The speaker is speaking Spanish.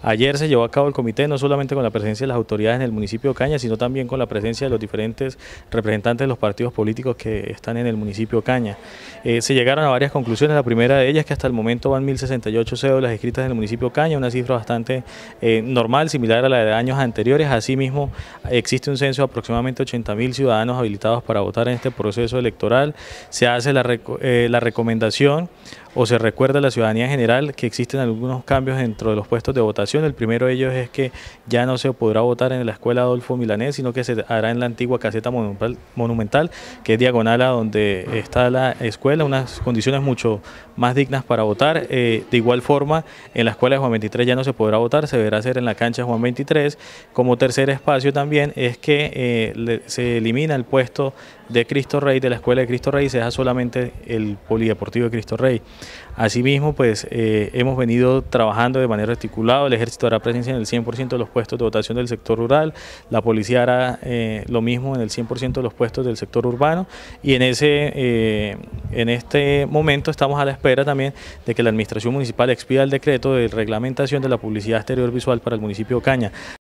Ayer se llevó a cabo el comité no solamente con la presencia de las autoridades en el municipio de Caña, sino también con la presencia de los diferentes representantes de los partidos políticos que están en el municipio de Caña. Eh, se llegaron a varias conclusiones, la primera de ellas es que hasta el momento van 1.068 cédulas escritas en el municipio de Caña, una cifra bastante eh, normal, similar a la de años anteriores. Asimismo, existe un censo de aproximadamente 80.000 ciudadanos habilitados para votar en este proceso electoral. Se hace la, eh, la recomendación o se recuerda a la ciudadanía en general que existen algunos cambios dentro de los puestos de votación. El primero de ellos es que ya no se podrá votar en la escuela Adolfo Milanés, sino que se hará en la antigua caseta monumental, que es diagonal a donde está la escuela, unas condiciones mucho más dignas para votar. Eh, de igual forma, en la escuela de Juan 23 ya no se podrá votar, se deberá hacer en la cancha Juan 23. Como tercer espacio también es que eh, se elimina el puesto de Cristo Rey, de la escuela de Cristo Rey, y se deja solamente el polideportivo de Cristo Rey. Asimismo, pues eh, hemos venido trabajando de manera articulada, el ejército hará presencia en el 100% de los puestos de votación del sector rural, la policía hará eh, lo mismo en el 100% de los puestos del sector urbano y en, ese, eh, en este momento estamos a la espera también de que la administración municipal expida el decreto de reglamentación de la publicidad exterior visual para el municipio de Caña.